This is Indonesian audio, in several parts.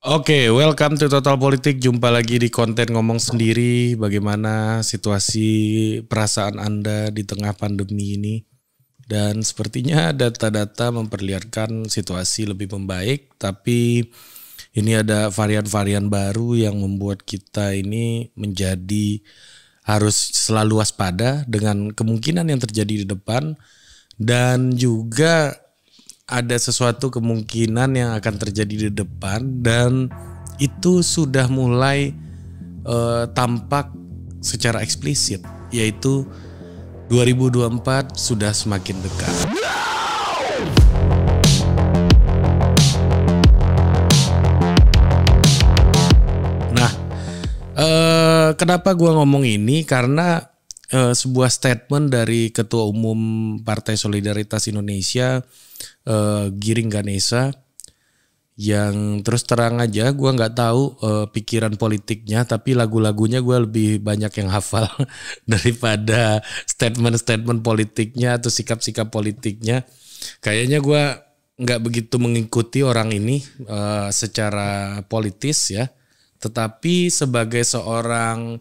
Oke, okay, welcome to Total Politik. Jumpa lagi di konten ngomong sendiri. Bagaimana situasi perasaan Anda di tengah pandemi ini? Dan sepertinya data-data memperlihatkan situasi lebih membaik, tapi ini ada varian-varian baru yang membuat kita ini menjadi harus selalu waspada dengan kemungkinan yang terjadi di depan dan juga ada sesuatu kemungkinan yang akan terjadi di depan dan itu sudah mulai uh, tampak secara eksplisit yaitu 2024 sudah semakin dekat. Nah, eh, kenapa gue ngomong ini? Karena uh, sebuah statement dari Ketua Umum Partai Solidaritas Indonesia uh, Giring Ganesa yang terus terang aja gue nggak tahu uh, pikiran politiknya tapi lagu-lagunya gue lebih banyak yang hafal daripada statement-statement politiknya atau sikap-sikap politiknya kayaknya gue nggak begitu mengikuti orang ini uh, secara politis ya tetapi sebagai seorang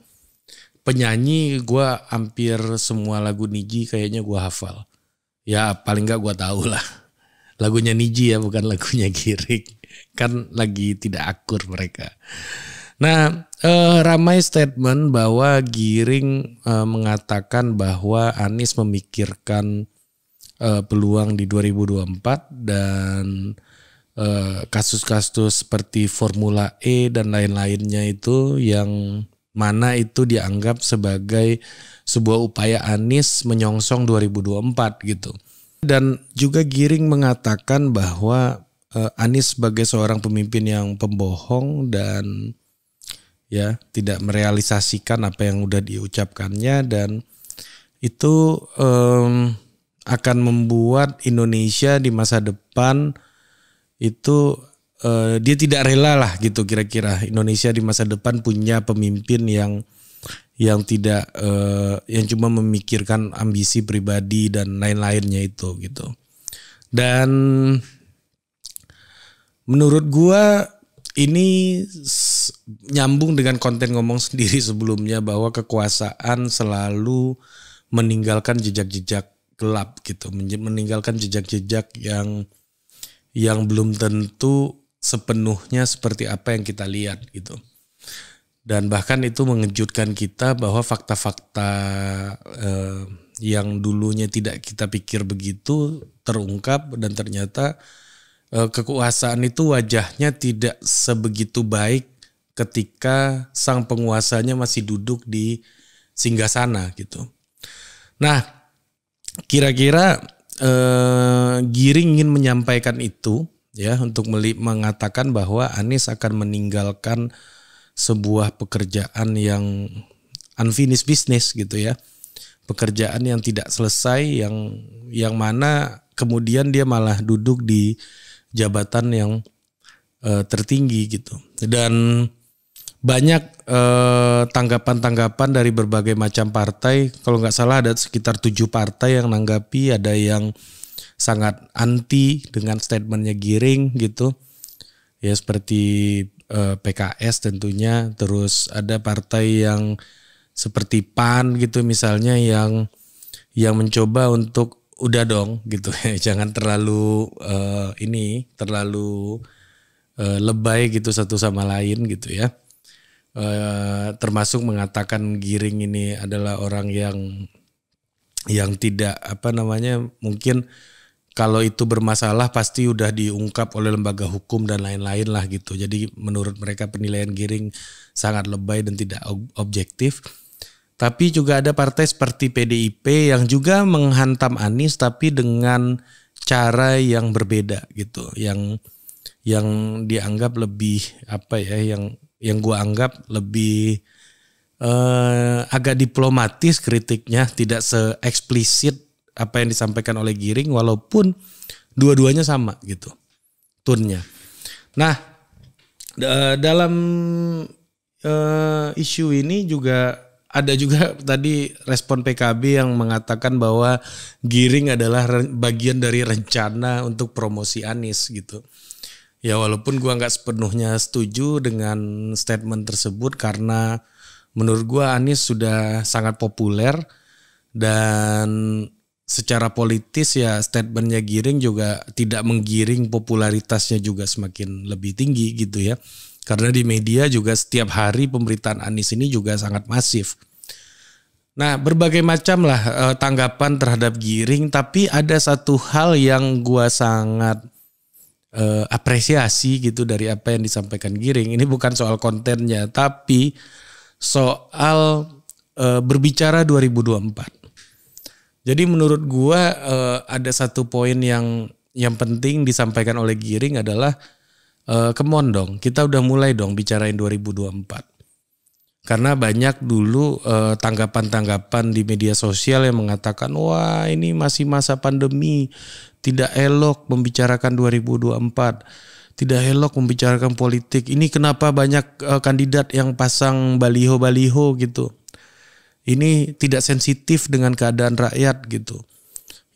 penyanyi gue hampir semua lagu Niji kayaknya gue hafal. Ya paling nggak gue tahu lah. Lagunya Niji ya bukan lagunya Girik. Kan lagi tidak akur mereka. Nah eh, ramai statement bahwa Giring eh, mengatakan bahwa Anies memikirkan eh, peluang di 2024 dan eh, kasus-kasus eh, seperti Formula E dan lain-lainnya itu yang mana itu dianggap sebagai sebuah upaya Anies menyongsong 2024 gitu. Dan juga Giring mengatakan bahwa uh, Anies sebagai seorang pemimpin yang pembohong dan ya tidak merealisasikan apa yang sudah diucapkannya dan itu um, akan membuat Indonesia di masa depan itu Eh, dia tidak rela lah gitu kira-kira Indonesia di masa depan punya pemimpin yang yang tidak uh, yang cuma memikirkan ambisi pribadi dan lain-lainnya itu gitu. Dan menurut gua ini nyambung dengan konten ngomong sendiri sebelumnya bahwa kekuasaan selalu meninggalkan jejak-jejak gelap gitu, meninggalkan jejak-jejak yang yang belum tentu sepenuhnya seperti apa yang kita lihat gitu. Dan bahkan itu mengejutkan kita bahwa fakta-fakta eh, yang dulunya tidak kita pikir begitu terungkap dan ternyata eh, kekuasaan itu wajahnya tidak sebegitu baik ketika sang penguasanya masih duduk di singgah sana gitu. Nah, kira-kira eh, Giring ingin menyampaikan itu ya untuk mengatakan bahwa Anies akan meninggalkan sebuah pekerjaan yang unfinished business gitu ya. Pekerjaan yang tidak selesai yang yang mana kemudian dia malah duduk di jabatan yang uh, tertinggi gitu. Dan banyak tanggapan eh, tanggapan-tanggapan dari berbagai macam partai. Kalau nggak salah ada sekitar tujuh partai yang nanggapi, ada yang sangat anti dengan statementnya Giring gitu. Ya seperti eh, PKS tentunya, terus ada partai yang seperti PAN gitu misalnya yang yang mencoba untuk udah dong gitu ya jangan terlalu eh, ini terlalu eh, lebay gitu satu sama lain gitu ya uh, termasuk mengatakan giring ini adalah orang yang yang tidak apa namanya mungkin kalau itu bermasalah pasti udah diungkap oleh lembaga hukum dan lain-lain lah gitu. Jadi menurut mereka penilaian Giring sangat lebay dan tidak objektif. Tapi juga ada partai seperti PDIP yang juga menghantam Anies tapi dengan cara yang berbeda gitu, yang yang dianggap lebih apa ya, yang yang gua anggap lebih eh, agak diplomatis kritiknya, tidak se eksplisit apa yang disampaikan oleh Giring walaupun dua-duanya sama gitu tunnya. Nah dalam uh, isu ini juga ada juga tadi respon PKB yang mengatakan bahwa Giring adalah bagian dari rencana untuk promosi Anies gitu. Ya walaupun gua nggak sepenuhnya setuju dengan statement tersebut karena menurut gua Anies sudah sangat populer dan secara politis ya statementnya Giring juga tidak menggiring popularitasnya juga semakin lebih tinggi gitu ya. Karena di media juga setiap hari pemberitaan Anies ini juga sangat masif. Nah berbagai macam lah eh, tanggapan terhadap Giring tapi ada satu hal yang gua sangat eh, apresiasi gitu dari apa yang disampaikan Giring. Ini bukan soal kontennya tapi soal eh, berbicara 2024 jadi menurut gua uh, ada satu poin yang yang penting disampaikan oleh Giring adalah uh, eh, kemon dong. Kita udah mulai dong bicarain 2024. Karena banyak dulu tanggapan eh, tanggapan-tanggapan di media sosial yang mengatakan wah ini masih masa pandemi, tidak elok membicarakan 2024 tidak elok membicarakan politik. Ini kenapa banyak uh, kandidat yang pasang baliho-baliho gitu ini tidak sensitif dengan keadaan rakyat gitu.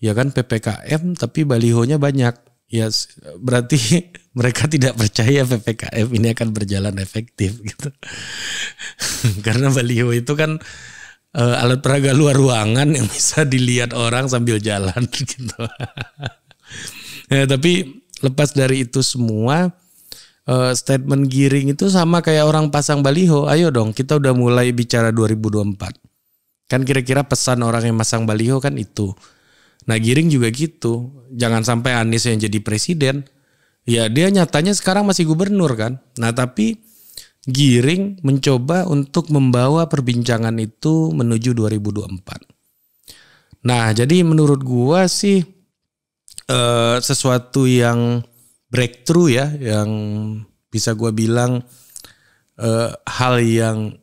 Ya kan PPKM tapi balihonya banyak. Ya berarti mereka tidak percaya PPKM ini akan berjalan efektif gitu. Karena baliho itu kan uh, alat peraga luar ruangan yang bisa dilihat orang sambil jalan gitu. ya, tapi lepas dari itu semua uh, statement giring itu sama kayak orang pasang baliho. Ayo dong, kita udah mulai bicara 2024 Kan kira-kira pesan orang yang masang baliho kan itu. Nah Giring juga gitu. Jangan sampai Anies yang jadi presiden. Ya dia nyatanya sekarang masih gubernur kan. Nah tapi Giring mencoba untuk membawa perbincangan itu menuju 2024. Nah jadi menurut gua sih eh, sesuatu yang breakthrough ya yang bisa gua bilang eh, hal yang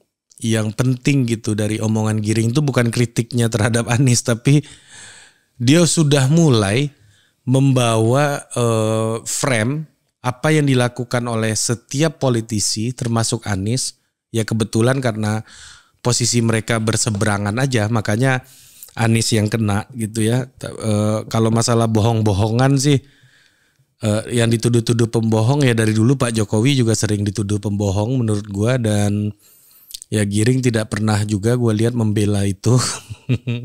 yang penting gitu dari omongan Giring itu bukan kritiknya terhadap Anies tapi dia sudah mulai membawa uh, frame apa yang dilakukan oleh setiap politisi termasuk Anies ya kebetulan karena posisi mereka berseberangan aja makanya Anies yang kena gitu ya uh, kalau masalah bohong-bohongan sih uh, yang dituduh-tuduh pembohong ya dari dulu Pak Jokowi juga sering dituduh pembohong menurut gua dan ya Giring tidak pernah juga gue lihat membela itu.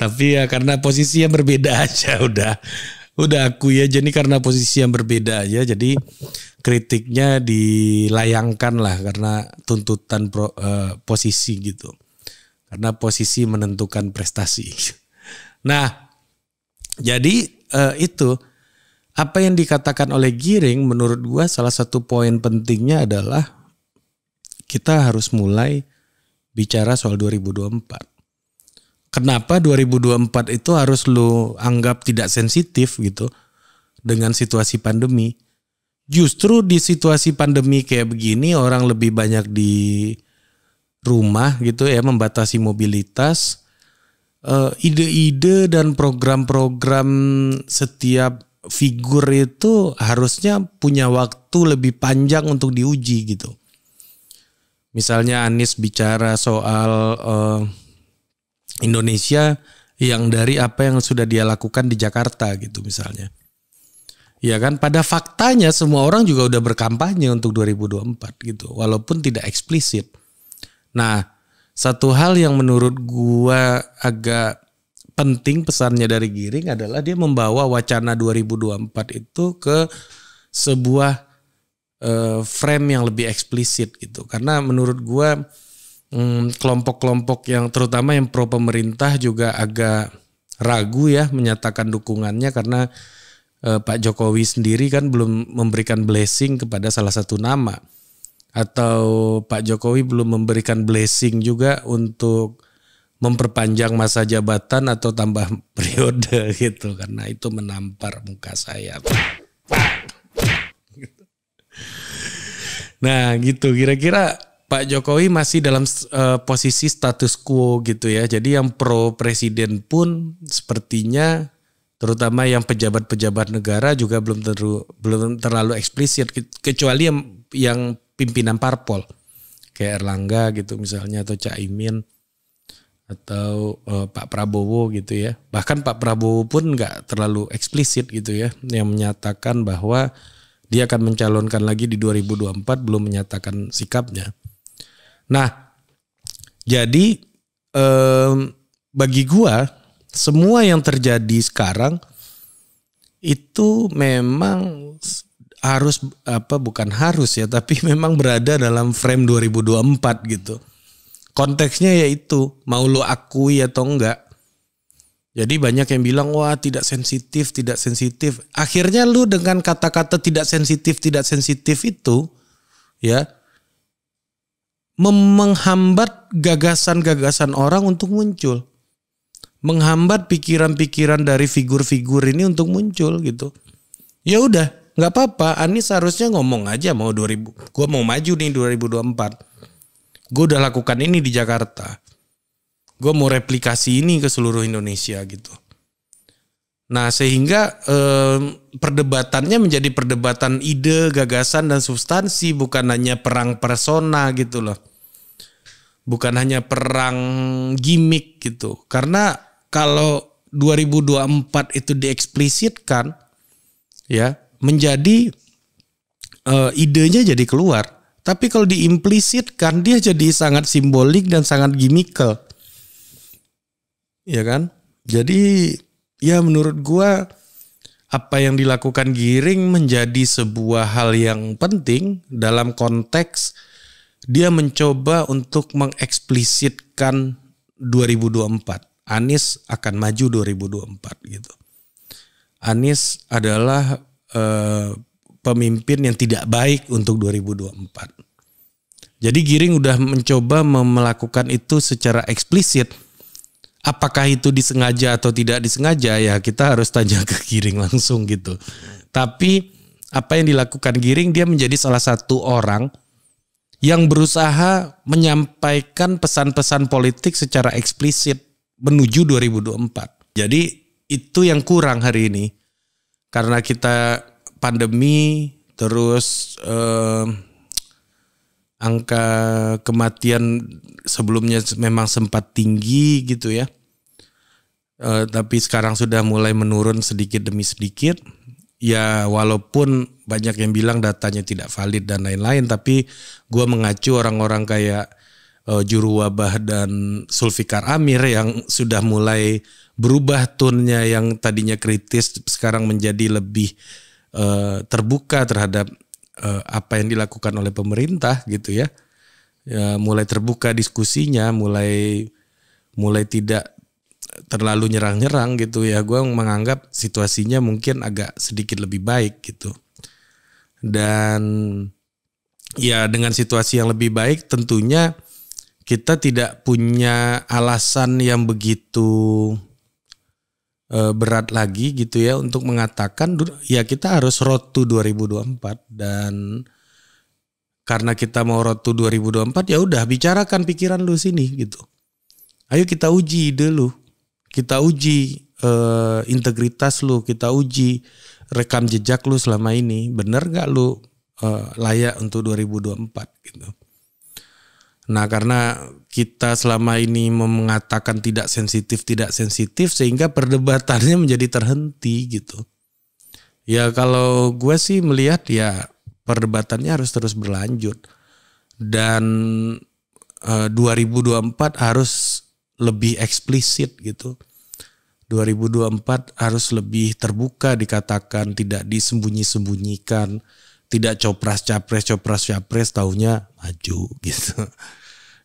Tapi ya karena posisi yang berbeda aja udah. Udah aku ya jadi karena posisi yang berbeda aja jadi kritiknya dilayangkan lah karena tuntutan pro, uh, posisi gitu. Karena posisi menentukan prestasi. nah, jadi uh, itu apa yang dikatakan oleh Giring menurut gua salah satu poin pentingnya adalah kita harus mulai bicara soal 2024. Kenapa 2024 itu harus lu anggap tidak sensitif gitu dengan situasi pandemi? Justru di situasi pandemi kayak begini orang lebih banyak di rumah gitu ya membatasi mobilitas eh, ide-ide dan program-program setiap figur itu harusnya punya waktu lebih panjang untuk diuji gitu misalnya Anies bicara soal uh, Indonesia yang dari apa yang sudah dia lakukan di Jakarta gitu misalnya. Ya kan pada faktanya semua orang juga udah berkampanye untuk 2024 gitu walaupun tidak eksplisit. Nah, satu hal yang menurut gua agak penting pesannya dari Giring adalah dia membawa wacana 2024 itu ke sebuah uh, frame yang lebih eksplisit gitu. Karena menurut gue mm, kelompok-kelompok yang terutama yang pro pemerintah juga agak ragu ya menyatakan dukungannya karena uh, Pak Jokowi sendiri kan belum memberikan blessing kepada salah satu nama atau Pak Jokowi belum memberikan blessing juga untuk memperpanjang masa jabatan atau tambah periode gitu karena itu menampar muka saya. Nah gitu kira-kira Pak Jokowi masih dalam uh, posisi status quo gitu ya. Jadi yang pro presiden pun sepertinya terutama yang pejabat-pejabat negara juga belum teru, belum terlalu eksplisit kecuali yang yang pimpinan parpol kayak Erlangga gitu misalnya atau Cak Imin atau uh, Pak Prabowo gitu ya. Bahkan Pak Prabowo pun nggak terlalu eksplisit gitu ya yang menyatakan bahwa dia akan mencalonkan lagi di 2024 belum menyatakan sikapnya. Nah, jadi eh, bagi gua semua yang terjadi sekarang itu memang harus apa bukan harus ya tapi memang berada dalam frame 2024 gitu. Konteksnya yaitu mau lu akui atau enggak jadi banyak yang bilang wah tidak sensitif, tidak sensitif. Akhirnya lu dengan kata-kata tidak sensitif, tidak sensitif itu ya menghambat gagasan-gagasan orang untuk muncul. Menghambat pikiran-pikiran dari figur-figur ini untuk muncul gitu. Ya udah, nggak apa-apa. Anies harusnya ngomong aja mau 2000. Gua mau maju nih 2024. gua udah lakukan ini di Jakarta gue mau replikasi ini ke seluruh Indonesia gitu. Nah sehingga eh, perdebatannya menjadi perdebatan ide, gagasan dan substansi bukan hanya perang persona gitu loh. Bukan hanya perang gimmick gitu. Karena kalau 2024 itu dieksplisitkan ya menjadi eh, idenya jadi keluar. Tapi kalau diimplisitkan dia jadi sangat simbolik dan sangat gimmickal ya kan? Jadi ya menurut gua apa yang dilakukan Giring menjadi sebuah hal yang penting dalam konteks dia mencoba untuk mengeksplisitkan 2024. Anies akan maju 2024 gitu. Anies adalah eh, pemimpin yang tidak baik untuk 2024. Jadi Giring udah mencoba melakukan itu secara eksplisit apakah itu disengaja atau tidak disengaja ya kita harus tanya ke Giring langsung gitu. Tapi apa yang dilakukan Giring dia menjadi salah satu orang yang berusaha menyampaikan pesan-pesan politik secara eksplisit menuju 2024. Jadi itu yang kurang hari ini karena kita pandemi terus eh, angka kematian sebelumnya memang sempat tinggi gitu ya uh, tapi sekarang sudah mulai menurun sedikit demi sedikit. Ya walaupun banyak yang bilang datanya tidak valid dan lain-lain, tapi gue mengacu orang-orang kayak uh, juru wabah dan Sulfikar Amir yang sudah mulai berubah tunnya yang tadinya kritis sekarang menjadi lebih uh, terbuka terhadap uh, apa yang dilakukan oleh pemerintah gitu ya. ya mulai terbuka diskusinya, mulai mulai tidak terlalu nyerang-nyerang gitu ya gue menganggap situasinya mungkin agak sedikit lebih baik gitu dan ya dengan situasi yang lebih baik tentunya kita tidak punya alasan yang begitu e, berat lagi gitu ya untuk mengatakan ya kita harus road to 2024 dan karena kita mau road to 2024 ya udah bicarakan pikiran lu sini gitu. Ayo kita uji ide lu kita uji uh, integritas lu, kita uji rekam jejak lu selama ini, bener gak lu uh, layak untuk 2024 gitu. Nah karena kita selama ini mengatakan tidak sensitif, tidak sensitif sehingga perdebatannya menjadi terhenti gitu. Ya kalau gue sih melihat ya perdebatannya harus terus berlanjut dan eh, uh, 2024 harus lebih eksplisit gitu 2024 harus lebih terbuka dikatakan tidak disembunyi-sembunyikan tidak copras capres copras capres tahunya maju gitu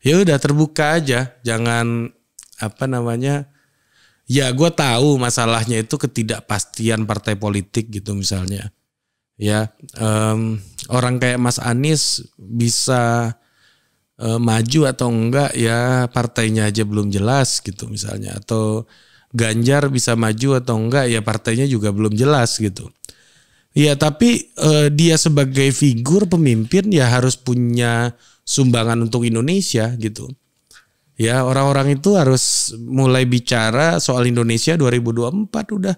ya udah terbuka aja jangan apa namanya ya gue tahu masalahnya itu ketidakpastian partai politik gitu misalnya ya um, orang kayak Mas Anies bisa uh, maju atau enggak ya partainya aja belum jelas gitu misalnya atau Ganjar bisa maju atau enggak ya partainya juga belum jelas gitu. Ya tapi eh, dia sebagai figur pemimpin ya harus punya sumbangan untuk Indonesia gitu. Ya orang-orang itu harus mulai bicara soal Indonesia 2024 udah.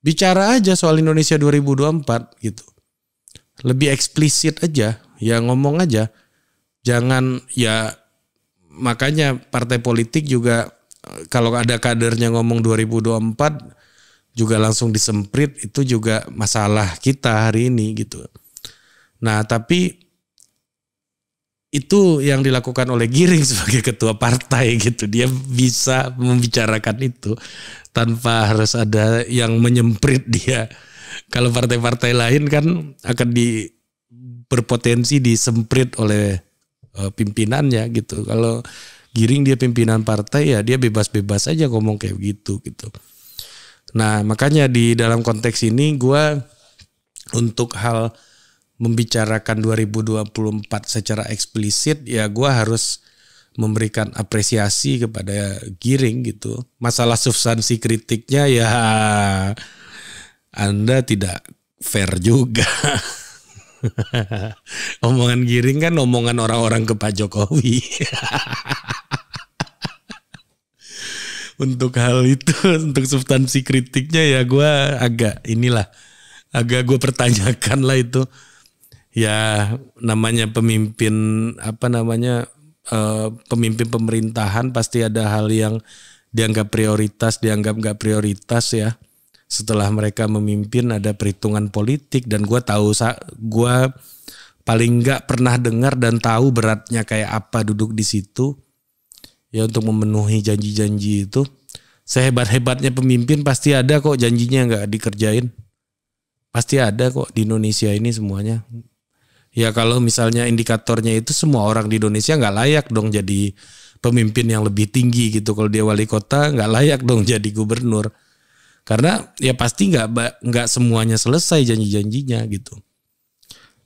Bicara aja soal Indonesia 2024 gitu. Lebih eksplisit aja, ya ngomong aja. Jangan ya makanya partai politik juga kalau ada kadernya ngomong 2024 juga langsung disemprit itu juga masalah kita hari ini gitu. Nah, tapi itu yang dilakukan oleh Giring sebagai ketua partai gitu. Dia bisa membicarakan itu tanpa harus ada yang menyemprit dia. Kalau partai-partai lain kan akan di berpotensi disemprit oleh eh, pimpinannya gitu. Kalau giring dia pimpinan partai ya dia bebas-bebas aja ngomong kayak gitu gitu. Nah makanya di dalam konteks ini gue untuk hal membicarakan 2024 secara eksplisit ya gue harus memberikan apresiasi kepada Giring gitu. Masalah substansi kritiknya ya Anda tidak fair juga. omongan Giring kan omongan orang-orang ke Pak Jokowi. untuk hal itu untuk substansi kritiknya ya gue agak inilah agak gue pertanyakan lah itu ya namanya pemimpin apa namanya uh, pemimpin pemerintahan pasti ada hal yang dianggap prioritas dianggap nggak prioritas ya setelah mereka memimpin ada perhitungan politik dan gue tahu gue paling nggak pernah dengar dan tahu beratnya kayak apa duduk di situ ya untuk memenuhi janji-janji itu sehebat-hebatnya pemimpin pasti ada kok janjinya nggak dikerjain pasti ada kok di Indonesia ini semuanya ya kalau misalnya indikatornya itu semua orang di Indonesia nggak layak dong jadi pemimpin yang lebih tinggi gitu kalau dia wali kota nggak layak dong jadi gubernur karena ya pasti nggak nggak semuanya selesai janji-janjinya gitu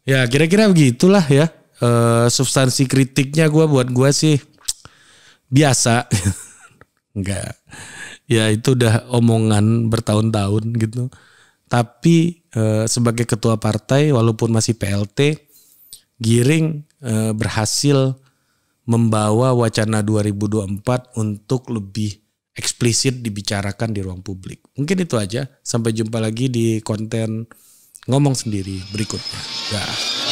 ya kira-kira begitulah ya e, substansi kritiknya gue buat gue sih biasa enggak ya itu udah omongan bertahun-tahun gitu tapi e, sebagai ketua partai walaupun masih PLT Giring e, berhasil membawa wacana 2024 untuk lebih eksplisit dibicarakan di ruang publik. Mungkin itu aja. Sampai jumpa lagi di konten ngomong sendiri berikutnya. ya